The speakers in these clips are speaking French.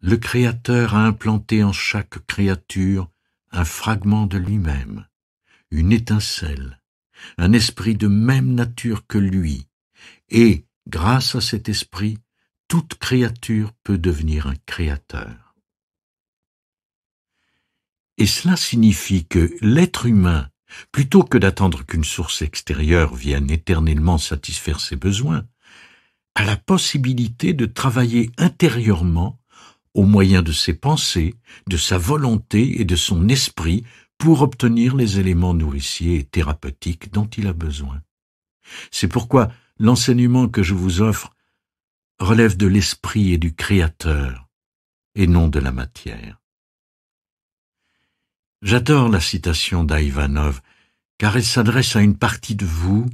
le Créateur a implanté en chaque créature un fragment de lui-même, une étincelle, un esprit de même nature que lui, et, grâce à cet esprit, toute créature peut devenir un créateur. Et cela signifie que l'être humain, plutôt que d'attendre qu'une source extérieure vienne éternellement satisfaire ses besoins, a la possibilité de travailler intérieurement au moyen de ses pensées, de sa volonté et de son esprit pour obtenir les éléments nourriciers et thérapeutiques dont il a besoin. C'est pourquoi l'enseignement que je vous offre relève de l'esprit et du Créateur, et non de la matière. J'adore la citation d'Aïvanov, car elle s'adresse à une partie de vous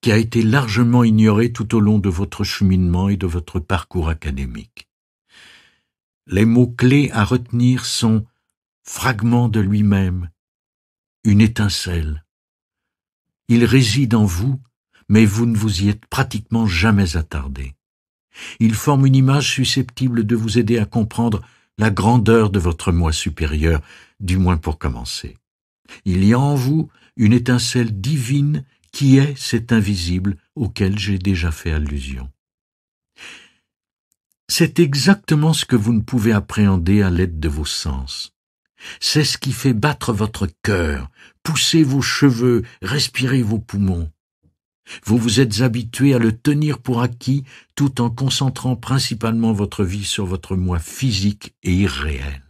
qui a été largement ignorée tout au long de votre cheminement et de votre parcours académique. Les mots-clés à retenir sont fragment de lui-même, une étincelle. Il réside en vous, mais vous ne vous y êtes pratiquement jamais attardé. Il forme une image susceptible de vous aider à comprendre la grandeur de votre moi supérieur, du moins pour commencer. Il y a en vous une étincelle divine qui est cet invisible auquel j'ai déjà fait allusion. C'est exactement ce que vous ne pouvez appréhender à l'aide de vos sens. C'est ce qui fait battre votre cœur, pousser vos cheveux, respirer vos poumons. Vous vous êtes habitué à le tenir pour acquis tout en concentrant principalement votre vie sur votre moi physique et irréel.